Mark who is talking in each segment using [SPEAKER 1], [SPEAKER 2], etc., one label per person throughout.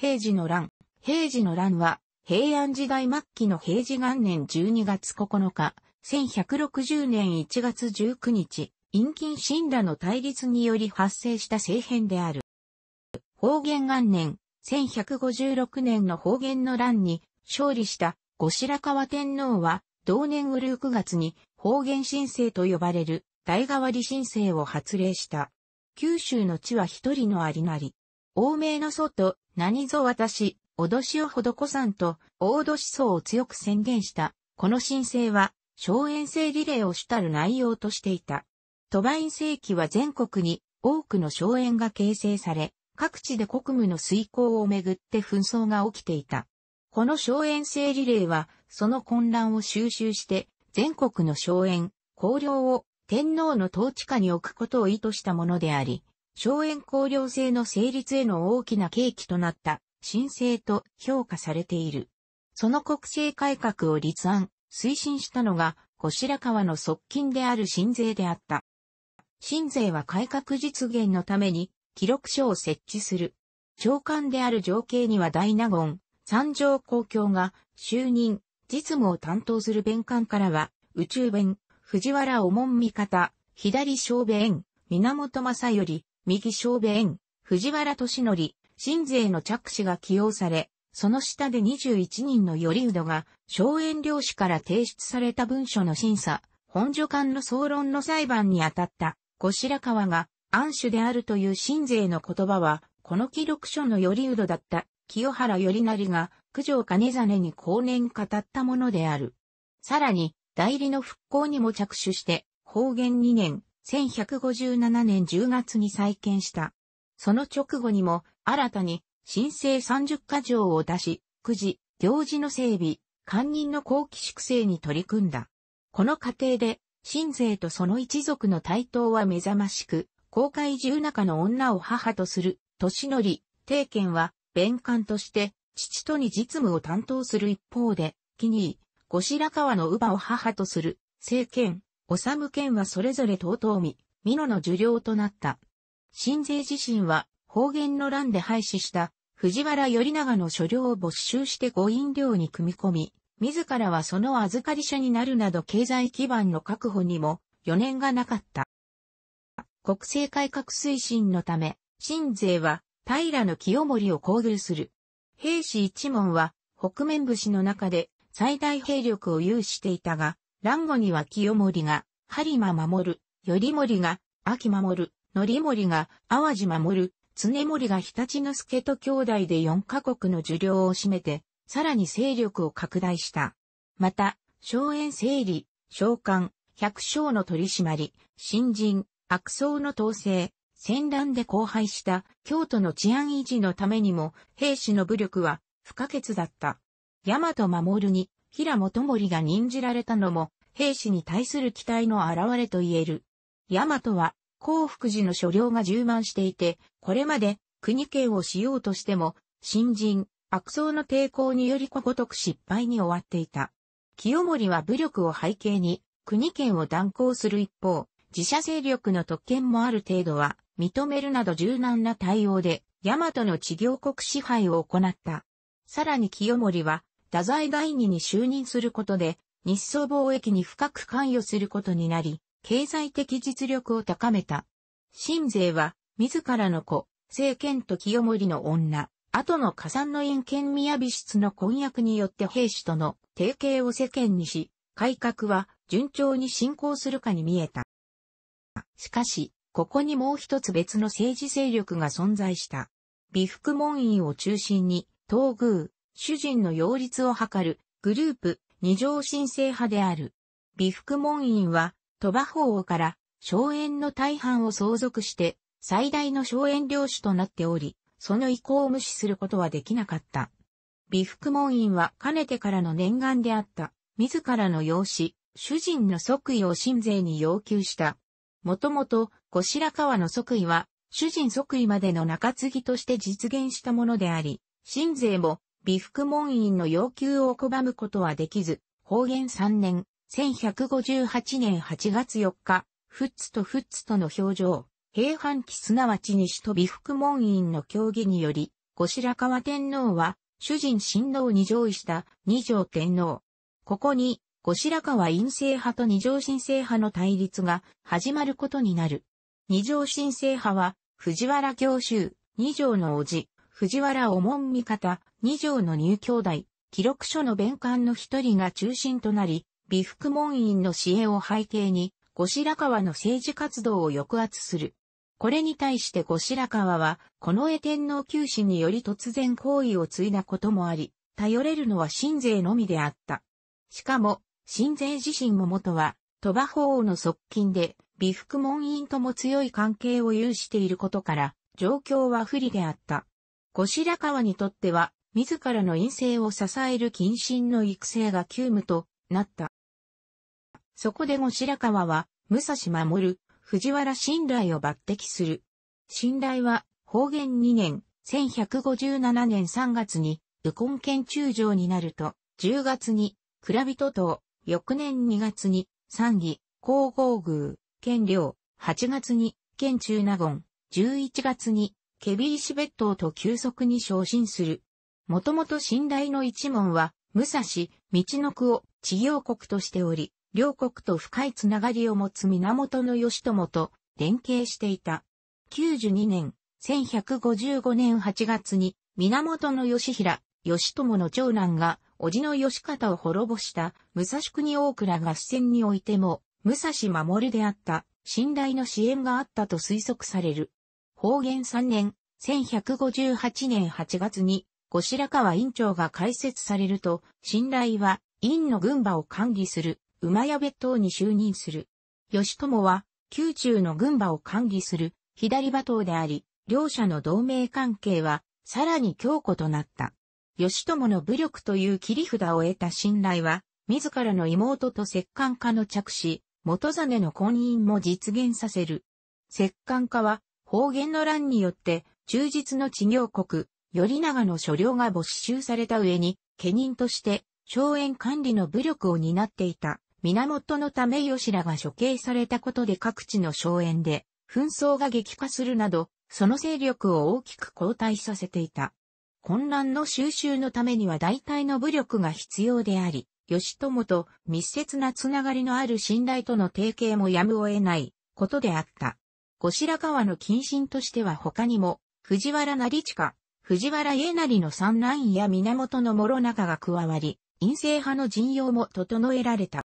[SPEAKER 1] 平治の乱。平治の乱は、平安時代末期の平治元年12月9日、1160年1月19日、陰近神羅の対立により発生した政変である。方言元年、1156年の方言の乱に勝利した後白河天皇は、同年うる9月に方言申請と呼ばれる代替わり申請を発令した。九州の地は一人のありなり。欧米の祖と、何ぞ私、脅しを施さんと、大脅し層を強く宣言した。この申請は、荘園制リレーを主たる内容としていた。トバイン世紀は全国に多くの荘園が形成され、各地で国務の遂行をめぐって紛争が起きていた。この荘園制リレーは、その混乱を収集して、全国の荘園、公領を天皇の統治下に置くことを意図したものであり、荘園公領制の成立への大きな契機となった申請と評価されている。その国政改革を立案、推進したのが、後白河の側近である新税であった。新税は改革実現のために、記録書を設置する。長官である情景には大納言、三条公共が就任、実務を担当する弁官からは、宇宙弁、藤原おもん味方、左小弁、源正頼、右小弁、藤原敏則、新税の着手が起用され、その下で21人のうどが、荘園領主から提出された文書の審査、本所間の総論の裁判に当たった、後白河が、安主であるという新税の言葉は、この記録書のうどだった、清原頼成が、九条金実に後年語ったものである。さらに、代理の復興にも着手して、方言2年、1157年10月に再建した。その直後にも、新たに、新生30箇条を出し、くじ、行事の整備、官人の後期粛清に取り組んだ。この過程で、新税とその一族の対等は目覚ましく、公開十中の女を母とする、年則、定権は、弁官として、父とに実務を担当する一方で、木に、後白河の乳母を母とする、政権、む県はそれぞれ遠江、美濃の受領となった。新税自身は方言の乱で廃止した藤原頼長の所領を没収して御飲料に組み込み、自らはその預かり者になるなど経済基盤の確保にも余念がなかった。国政改革推進のため、新税は平清盛を厚遇する。兵士一門は北面武士の中で最大兵力を有していたが、乱後には清盛が、播磨守、頼盛が、秋守、則盛が、淡路守、常盛が日立之助と兄弟で四カ国の受領を占めて、さらに勢力を拡大した。また、荘園整理、召喚、百姓の取り締まり、新人、悪僧の統制、戦乱で荒廃した京都の治安維持のためにも兵士の武力は不可欠だった。大和守に平元盛が任じられたのも、兵士に対する期待の表れと言える。大和は、幸福寺の所領が充満していて、これまで国権をしようとしても、新人、悪僧の抵抗によりこごとく失敗に終わっていた。清盛は武力を背景に、国権を断行する一方、自社勢力の特権もある程度は、認めるなど柔軟な対応で、大和の治療国支配を行った。さらに清盛は、太宰大義に就任することで、日ソ貿易に深く関与することになり、経済的実力を高めた。新税は、自らの子、政権と清盛の女、後の加算の院権宮美室の婚約によって兵士との提携を世間にし、改革は順調に進行するかに見えた。しかし、ここにもう一つ別の政治勢力が存在した。美福門院を中心に、東宮、主人の擁立を図るグループ二条神聖派である。美福門院は鳥羽法王から荘園の大半を相続して最大の荘園領主となっており、その意向を無視することはできなかった。美福門院はかねてからの念願であった、自らの養子、主人の即位を神税に要求した。もともと、後白河の即位は、主人即位までの中継ぎとして実現したものであり、神税も美福門院の要求を拒むことはできず、方言3年、1158年8月4日、フッツとフッツとの表情、平反期すなわち西と美福門院の協議により、後白河天皇は、主人親王に上位した二条天皇。ここに、後白河院政派と二条新政派の対立が始まることになる。二条新政派は、藤原教衆、二条の叔父、藤原おもん味方、二条の入教弟、記録書の弁官の一人が中心となり、美福門院の支援を背景に、後白河の政治活動を抑圧する。これに対して後白河は、近衛天皇九死により突然行為を継いだこともあり、頼れるのは新税のみであった。しかも、新税自身も元は、鳥羽法王の側近で、美福門院とも強い関係を有していることから、状況は不利であった。後白河にとっては、自らの陰性を支える近親の育成が急務となった。そこで後白河は、武蔵守、藤原信頼を抜擢する。信頼は、方言2年、1157年3月に、右近県中将になると、10月に、蔵人党、翌年2月に、三義、皇后宮、県領、8月に、県中納言、11月に、ケビーシベットと急速に昇進する。もともと信頼の一門は、武蔵、道の区を治療国としており、両国と深いつながりを持つ源義友と連携していた。92年、1155年8月に、源義平、義友の長男が、叔父の義方を滅ぼした武蔵国大倉合戦においても、武蔵守であった信頼の支援があったと推測される。方言3年、1158年8月に後白河院長が開設されると、信頼は、院の軍馬を管理する、馬屋別当に就任する。義友は、宮中の軍馬を管理する、左馬頭であり、両者の同盟関係は、さらに強固となった。義友の武力という切り札を得た信頼は、自らの妹と摂関家の着手、元真の婚姻も実現させる。摂関家は、方言の乱によって、忠実の治療国、頼長の所領が没収された上に、家人として、荘園管理の武力を担っていた、源のため吉らが処刑されたことで各地の荘園で、紛争が激化するなど、その勢力を大きく後退させていた。混乱の収集のためには大体の武力が必要であり、義朝と密接なつながりのある信頼との提携もやむを得ないことであった。後白河の近親としては他にも、藤原成親、藤原家成の三男や源の諸中が加わり、陰性派の陣容も整えられた。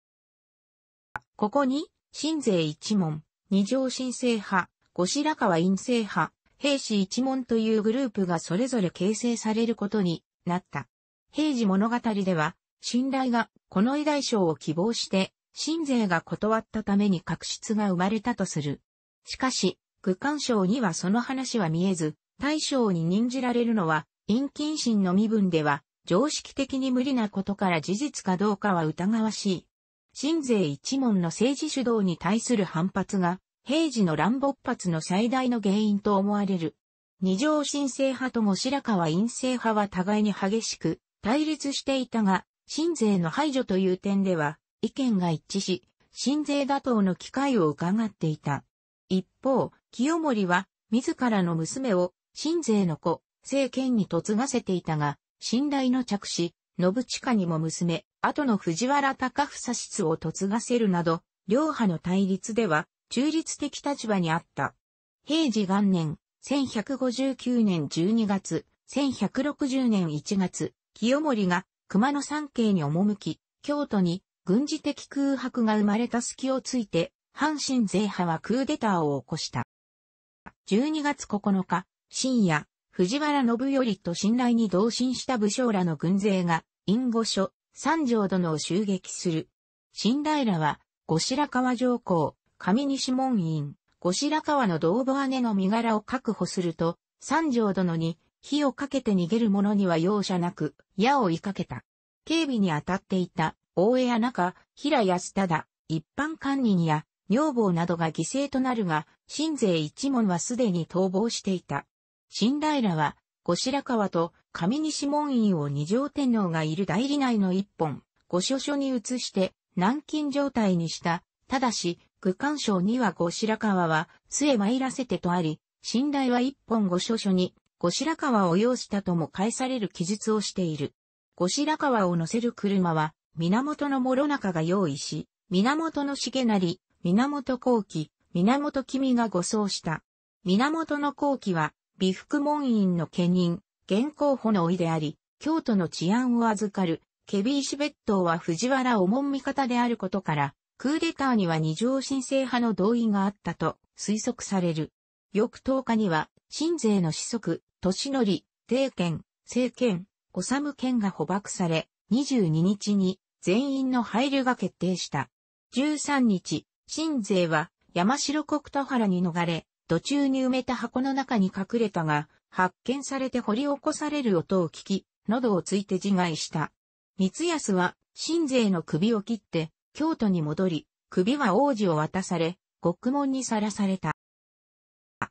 [SPEAKER 1] ここに、新税一門、二条新政派、後白河陰性派、平氏一門というグループがそれぞれ形成されることになった。平時物語では、信頼がこの偉大賞を希望して、新税が断ったために確執が生まれたとする。しかし、区間賞にはその話は見えず、大将に任じられるのは、陰謹心の身分では、常識的に無理なことから事実かどうかは疑わしい。新税一門の政治主導に対する反発が、平時の乱勃発の最大の原因と思われる。二条新政派とも白川陰政派は互いに激しく対立していたが、新税の排除という点では意見が一致し、新税打倒の機会を伺っていた。一方、清盛は自らの娘を新税の子、政権に嫁がせていたが、信頼の着手、信近にも娘、後の藤原隆房室を嫁がせるなど、両派の対立では、中立的立場にあった。平治元年、1159年12月、1160年1月、清盛が熊野山系に赴き、京都に軍事的空白が生まれた隙をついて、阪神税派はクーデターを起こした。12月9日、深夜、藤原信頼と信頼に同心した武将らの軍勢が、隠語所、三条殿を襲撃する。信頼らは、後白河上皇、上西門院、後白河の道母姉の身柄を確保すると、三条殿に、火をかけて逃げる者には容赦なく、矢を追いかけた。警備に当たっていた、大江や中、平安忠、一般官人や、女房などが犠牲となるが、新勢一門はすでに逃亡していた。新平は、後白河と上西門院を二条天皇がいる代理内の一本、御所書に移して軟禁状態にした。ただし、区間省には後白河は末参らせてとあり、信頼は一本御所書に後白河を要したとも返される記述をしている。後白河を乗せる車は源の諸中が用意し、源の重成、源後期、源君が護送した。源の後期は美福門院の家人、現候補の老いであり、京都の治安を預かる、ケビーシベットは藤原おもん味方であることから、クーデターには二条申請派の同意があったと推測される。翌10日には、新税の子息、年則、定権、政権、治権が捕獲され、22日に全員の配慮が決定した。13日、新税は山城国田原に逃れ、途中に埋めた箱の中に隠れたが、発見されて掘り起こされる音を聞き、喉をついて自害した。光安は、新勢の首を切って、京都に戻り、首は王子を渡され、獄門にさらされた。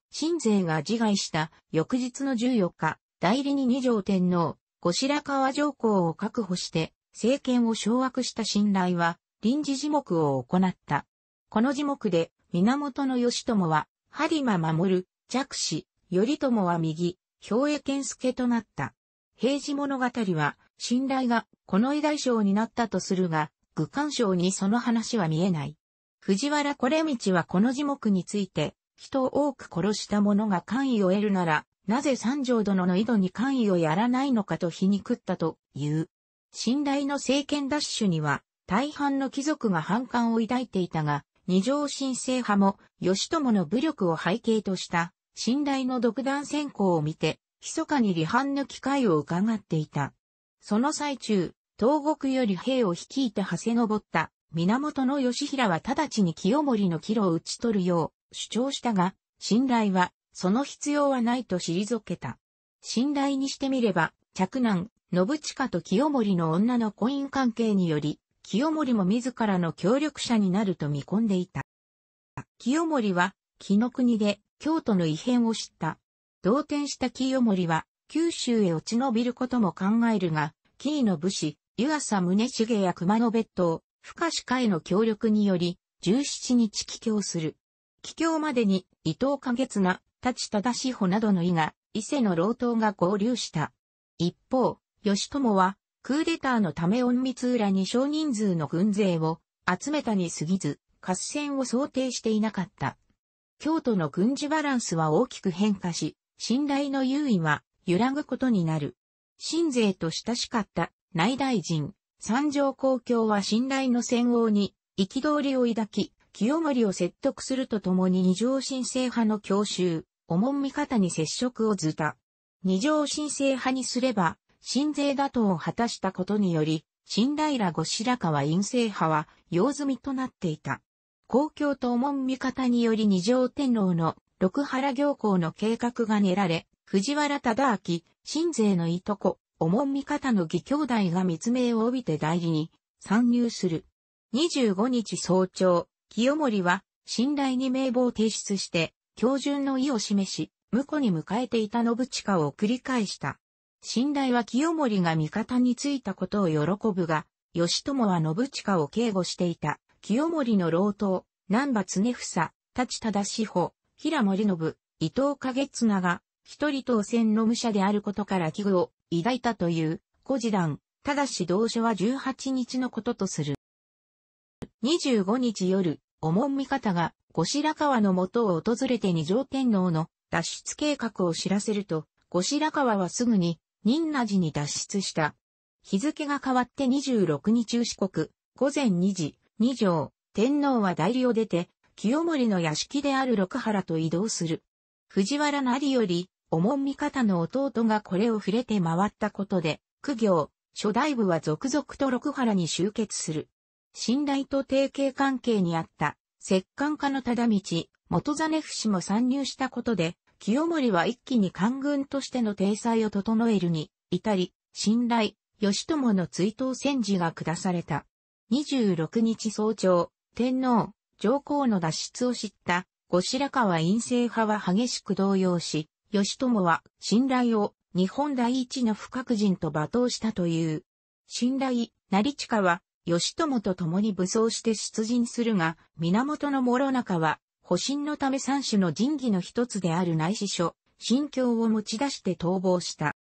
[SPEAKER 1] 新勢が自害した翌日の14日、代理に二条天皇、後白河上皇を確保して、政権を掌握した信頼は、臨時地目を行った。この地獄で、源義朝は、播磨守、弱視、頼朝は右、兵衛健介となった。平治物語は、信頼が、この偉大賞になったとするが、愚官賞にその話は見えない。藤原これ道はこの樹木について、人を多く殺した者が官位を得るなら、なぜ三条殿の井戸に官位をやらないのかと皮肉ったという。信頼の政権奪取には、大半の貴族が反感を抱いていたが、二条新政派も、義朝の武力を背景とした、信頼の独断先行を見て、密かに離反の機会を伺っていた。その最中、東国より兵を率いて馳せ登った、源義平は直ちに清盛の帰路を打ち取るよう主張したが、信頼は、その必要はないと退けた。信頼にしてみれば、嫡男、信近と清盛の女の婚姻関係により、清盛も自らの協力者になると見込んでいた。清盛は、木の国で京都の異変を知った。動転した清盛は、九州へ落ち延びることも考えるが、紀伊の武士、湯浅宗茂や熊野別島、深志会の協力により、17日帰京する。帰京までに、伊藤花月な、立忠志ほなどの伊賀、伊勢の老頭が合流した。一方、義友は、クーデターのため隠密裏に少人数の軍勢を集めたに過ぎず、合戦を想定していなかった。京都の軍事バランスは大きく変化し、信頼の優位は揺らぐことになる。新勢と親しかった内大臣、三条公共は信頼の戦王に憤りを抱き、清盛を説得するとともに二条新政派の習、お重ん味方に接触を図た。二条新政派にすれば、新税打倒を果たしたことにより、新平後白河院政派は用済みとなっていた。公共と門味方により二条天皇の六原行幸の計画が練られ、藤原忠明、新税のいとこ、お門味方の義兄弟が密命を帯びて代理に参入する。25日早朝、清盛は信頼に名簿を提出して、教順の意を示し、婿に迎えていた信近を繰り返した。信頼は清盛が味方についたことを喜ぶが、義友は信近を警護していた、清盛の老党、南波常房、立忠志保、平森信、伊藤景綱が、一人当選の武者であることから危惧を抱いたという、古事談、ただし同書は18日のこととする。25日夜、おもん味方が、後白河の元を訪れて二条天皇の脱出計画を知らせると、後白河はすぐに仁和寺に脱出した。日付が変わって26日四国、午前2時、2条、天皇は代理を出て、清盛の屋敷である六原と移動する。藤原成より、おもん味方の弟がこれを触れて回ったことで、苦行、初代部は続々と六原に集結する。信頼と提携関係にあった、摂関家の忠道、元実不死も参入したことで、清盛は一気に官軍としての体裁を整えるに、至り、信頼、義朝の追悼戦時が下された。26日早朝、天皇、上皇の脱出を知った、後白河陰性派は激しく動揺し、義朝は信頼を日本第一の不覚人と罵倒したという。信頼、成近は、義朝と共に武装して出陣するが、源の諸中は、保身のため三種の神器の一つである内視書、心境を持ち出して逃亡した。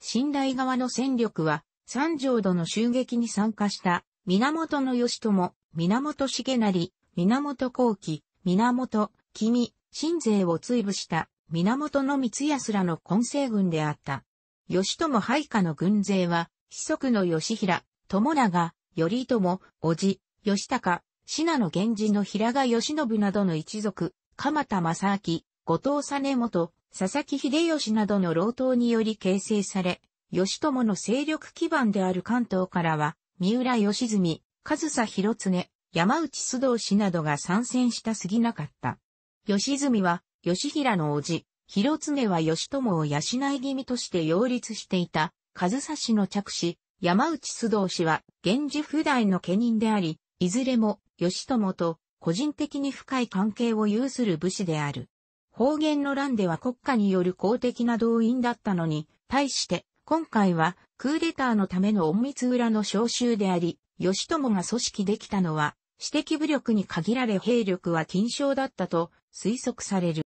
[SPEAKER 1] 信頼側の戦力は、三条度の襲撃に参加した、源義朝、源重成、源光喜、源、君、新勢を追部した、源の三安らの混成軍であった。義朝配下の軍勢は、子息の義平、友長、頼朝、叔父、義高、信濃源氏の平賀義信などの一族、鎌田正明、後藤実元、佐々木秀吉などの老党により形成され、義友の勢力基盤である関東からは、三浦義澄、上総広常、山内須藤氏などが参戦したすぎなかった。義澄は、義平の叔父、広常は義友を養い気味として擁立していた、上総氏の着手、山内須藤氏は、源氏不代の家人であり、いずれも、義朝と個人的に深い関係を有する武士である。方言の乱では国家による公的な動員だったのに、対して、今回はクーデターのための隠密裏の召集であり、義朝が組織できたのは、私的武力に限られ兵力は禁傷だったと推測される。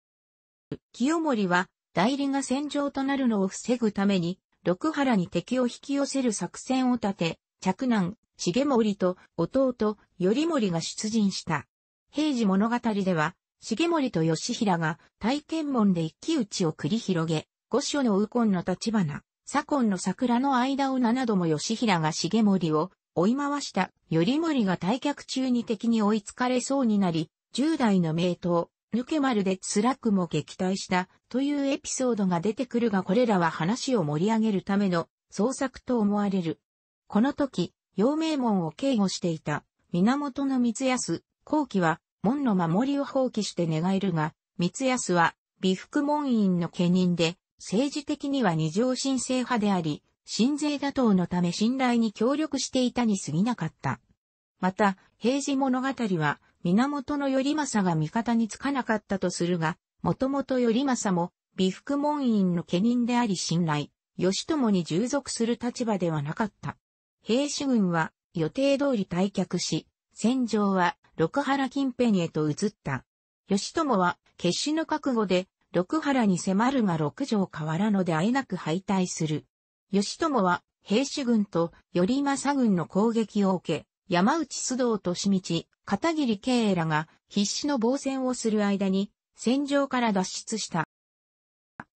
[SPEAKER 1] 清盛は代理が戦場となるのを防ぐために、六原に敵を引き寄せる作戦を立て、着難、重盛と弟、頼盛が出陣した。平時物語では、重盛と義平が大剣門で一騎打ちを繰り広げ、五所の右近の立花、左近の桜の間を七度も義平が重盛を追い回した。頼盛が退却中に敵に追いつかれそうになり、十代の名刀、抜け丸で辛くも撃退したというエピソードが出てくるがこれらは話を盛り上げるための創作と思われる。この時、陽明門を警護していた源光康、後期は門の守りを放棄して寝返るが、光康は美福門院の家人で、政治的には二条新政派であり、新税打倒のため信頼に協力していたに過ぎなかった。また、平治物語は、源頼政が味方につかなかったとするが、もともと頼政も、美福門院の家人であり信頼、義朝に従属する立場ではなかった。兵士軍は予定通り退却し、戦場は六原近辺へと移った。義朝は決死の覚悟で六原に迫るが六条河原のであえなく敗退する。義朝は兵士軍と頼政軍の攻撃を受け、山内須藤と道、片桐慶らが必死の防戦をする間に戦場から脱出した。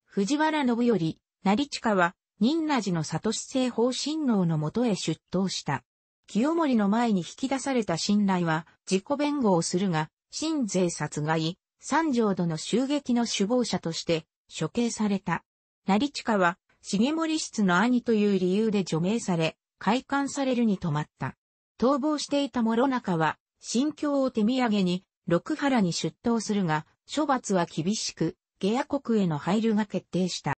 [SPEAKER 1] 藤原信頼、成近は仁和寺の里市政法親王のもとへ出頭した。清盛の前に引き出された信頼は、自己弁護をするが、新税殺害、三条度の襲撃の首謀者として処刑された。成近は、重盛室の兄という理由で除名され、開館されるに止まった。逃亡していた諸中は、心境を手土産に、六原に出頭するが、処罰は厳しく、下野国への配慮が決定した。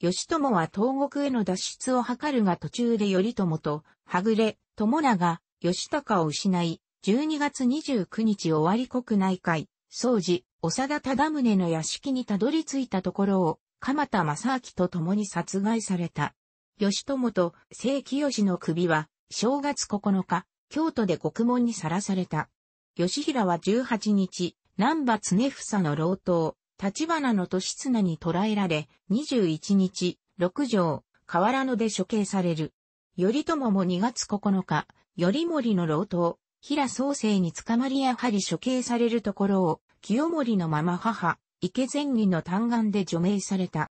[SPEAKER 1] 義友は東国への脱出を図るが途中で頼朝と、はぐれ、友長、義高を失い、12月29日終わり国内会、総司、長田忠宗の屋敷にたどり着いたところを、鎌田正明と共に殺害された。義友と清清の首は、正月9日、京都で獄門にさらされた。義平は18日、南波常房の老頭、立花の年綱に捕らえられ、21日、六条、河原野で処刑される。頼朝も2月9日、頼盛の老頭、平宗生に捕まりやはり処刑されるところを、清盛のまま母、池前義の嘆願で除名された。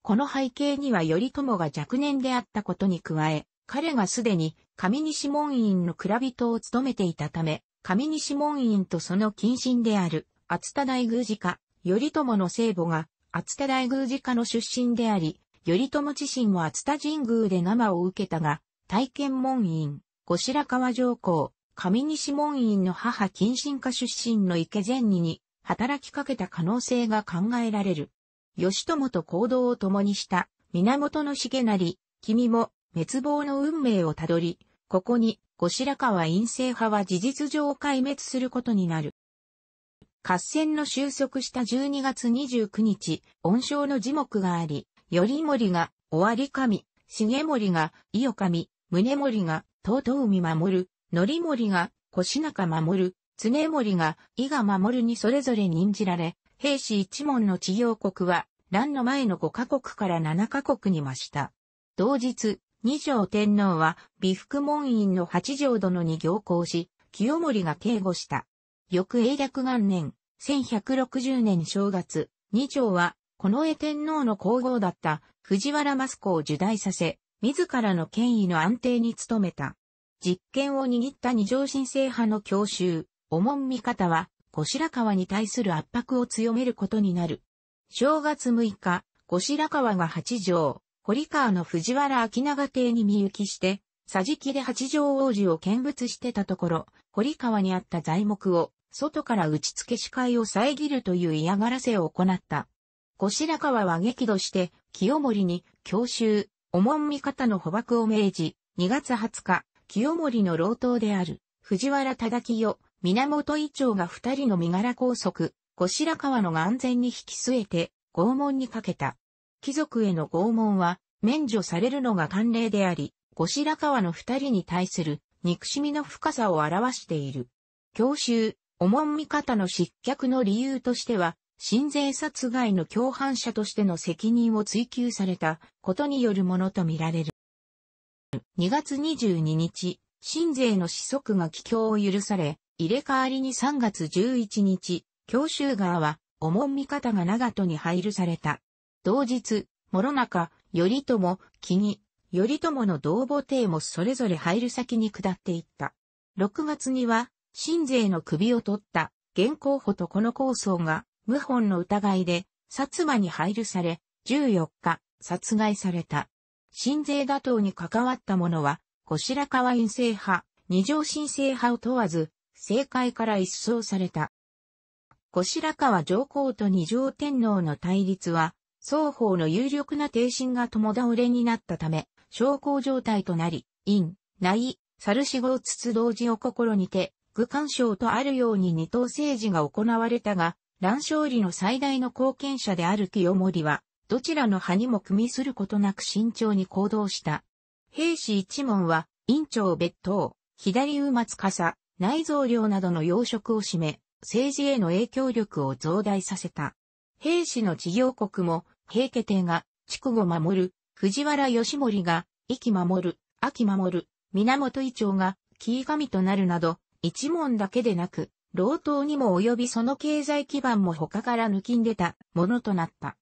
[SPEAKER 1] この背景には頼朝が若年であったことに加え、彼がすでに上西門院の蔵人を務めていたため、上西門院とその近親である、厚田大宮寺家、頼朝の聖母が厚田大宮寺家の出身であり、頼朝自身も厚田神宮で生を受けたが、体験門院、後白河上皇、上西門院の母近親家出身の池前にに働きかけた可能性が考えられる。義朝と行動を共にした源の重成、君も滅亡の運命をたどり、ここに後白河院政派は事実上壊滅することになる。合戦の収束した12月29日、恩賞の樹木があり、頼盛が終わり神、重盛が伊予神、宗盛がう海守る、則盛が腰中守る、常盛が伊賀守るにそれぞれ任じられ、兵士一門の治療国は、乱の前の5カ国から7カ国に増した。同日、二条天皇は、美福門院の八条殿に行行し、清盛が警護した。翌永暦元年、1160年正月、二条は、近衛天皇の皇后だった藤原マスコを受代させ、自らの権威の安定に努めた。実権を握った二条新政派の教習、おもん味方は、後白河に対する圧迫を強めることになる。正月6日、後白河が八条、堀川の藤原明長邸に身行きして、桟敷で八条王子を見物してたところ、堀川にあった材木を、外から打ち付け視界を遮るという嫌がらせを行った。後白河は激怒して、清盛に、強襲、重ん味方の捕獲を命じ、2月20日、清盛の老頭である、藤原忠清、源伊長が二人の身柄拘束、後白河の安全に引き据えて、拷問にかけた。貴族への拷問は、免除されるのが慣例であり、後白河の二人に対する憎しみの深さを表している。教習、おもん味方の失脚の理由としては、新税殺害の共犯者としての責任を追及されたことによるものとみられる。2月22日、新税の子息が帰郷を許され、入れ替わりに3月11日、教習側は、おもん味方が長門に配慮された。同日、諸中、頼朝、木に、頼朝の同母帝もそれぞれ入る先に下っていった。6月には、新税の首を取った、現候補とこの構想が、謀反の疑いで、薩摩に配慮され、14日、殺害された。新税打倒に関わった者は、後白河院政派、二条新政派を問わず、政界から一掃された。後白河上皇と二条天皇の対立は、双方の有力な帝臣が共倒れになったため、小康状態となり、陰、内、猿死後つつ同時を心にて、愚干渉とあるように二等政治が行われたが、乱勝利の最大の貢献者である清盛は、どちらの派にも組みすることなく慎重に行動した。兵士一門は、院長別当、左馬津笠、内蔵領などの要職を占め、政治への影響力を増大させた。兵士の事業国も、平家帝が、筑後守る、藤原義盛が、生き守る、秋守る、源伊長が、紀神となるなど、一門だけでなく、老頭にも及びその経済基盤も他から抜きんでたものとなった。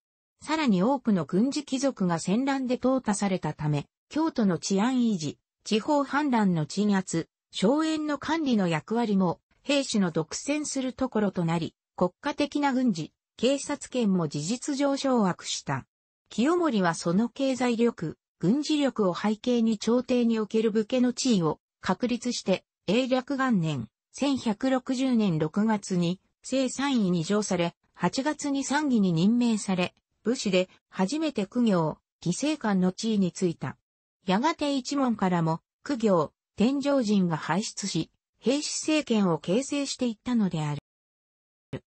[SPEAKER 1] さらに多くの軍事貴族が戦乱で淘汰されたため、京都の治安維持、地方反乱の鎮圧、荘園の管理の役割も、兵士の独占するところとなり、国家的な軍事、警察権も事実上掌握した。清盛はその経済力、軍事力を背景に朝廷における武家の地位を確立して、英略元年、1160年6月に、正三位に上され、8月に三議に任命され、武士で初めて苦行、犠牲官の地位についた。やがて一門からも、苦行、天上人が輩出し、平氏政権を形成していったのである。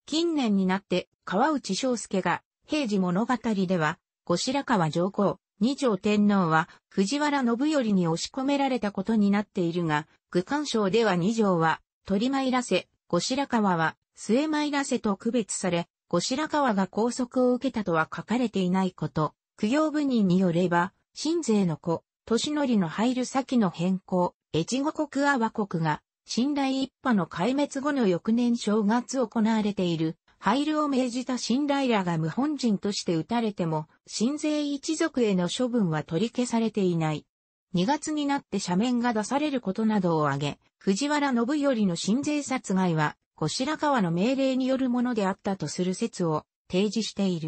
[SPEAKER 1] 近年になって、川内章介が、平時物語では、後白河上皇、二条天皇は藤原信頼に押し込められたことになっているが、愚官賞では二条は取り参らせ、後白河は末参らせと区別され、後白河が拘束を受けたとは書かれていないこと、供養部人によれば、新税の子、年則の入る先の変更、越後国阿波国が、信頼一派の壊滅後の翌年正月行われている、廃炉を命じた信頼らが無本人として撃たれても、新税一族への処分は取り消されていない。2月になって斜面が出されることなどを挙げ、藤原信頼の新税殺害は、後白川の命令によるものであったとする説を提示している。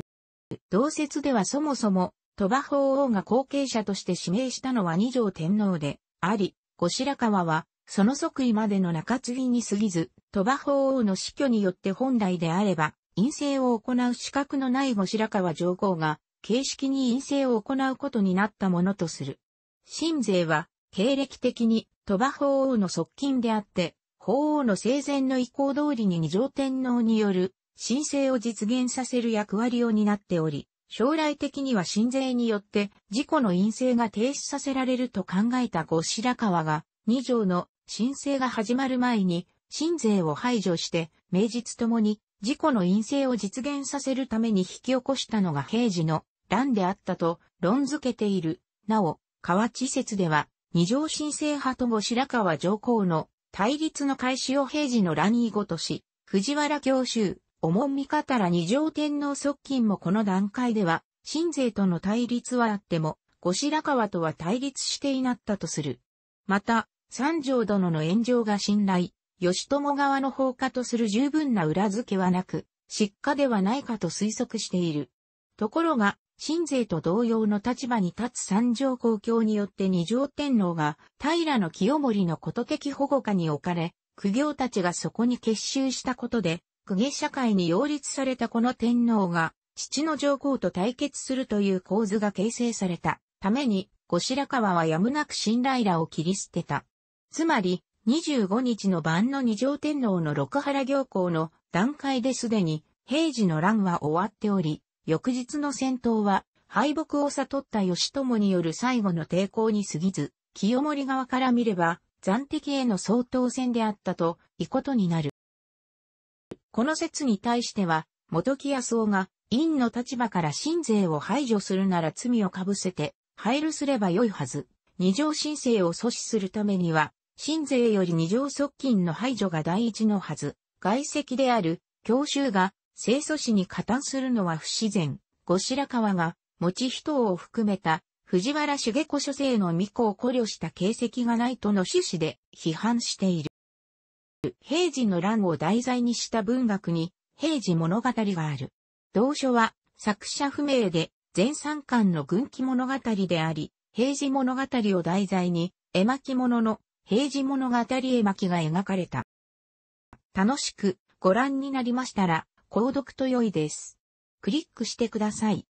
[SPEAKER 1] 同説ではそもそも、鳥羽法王が後継者として指名したのは二条天皇であり、後白川はその即位までの中継ぎに過ぎず、鳥羽法王の死去によって本来であれば、陰性を行う資格のない後白河上皇が、形式に陰性を行うことになったものとする。新税は、経歴的に鳥羽法王の側近であって、法王の生前の意向通りに二条天皇による申請を実現させる役割を担っており、将来的には新税によって自己の陰性が停止させられると考えた後白河が、二条の申請が始まる前に、新税を排除して、名実ともに、自己の陰性を実現させるために引き起こしたのが平時の乱であったと論付けている。なお、河内説では、二条申請派と後白河上皇の対立の開始を平時の乱以後とし、藤原教衆、おもんみから二条天皇側近もこの段階では、新税との対立はあっても、後白河とは対立していなったとする。また、三条殿の炎上が信頼、義友側の放火とする十分な裏付けはなく、失火ではないかと推測している。ところが、新税と同様の立場に立つ三条公共によって二条天皇が平清盛のこと的保護下に置かれ、苦行たちがそこに結集したことで、公家社会に擁立されたこの天皇が、父の上皇と対決するという構図が形成されたために、後白河はやむなく信頼らを切り捨てた。つまり、25日の晩の二条天皇の六原行行の段階ですでに、平時の乱は終わっており、翌日の戦闘は、敗北を悟った義朝による最後の抵抗に過ぎず、清盛側から見れば、暫敵への総統戦であったと、いことになる。この説に対しては、元木康夫が、院の立場から新税を排除するなら罪を被せて、入るすればよいはず。二条申請を阻止するためには、新税より二条側近の排除が第一のはず、外籍である、教習が、清楚市に加担するのは不自然、後白河が、持人を含めた、藤原茂子諸生の巫女を考慮した形跡がないとの趣旨で批判している。平時の乱を題材にした文学に、平時物語がある。同書は、作者不明で、前三巻の軍記物語であり、平時物語を題材に、絵巻物の平時物語絵巻が描かれた。楽しくご覧になりましたら、購読と良いです。クリックしてください。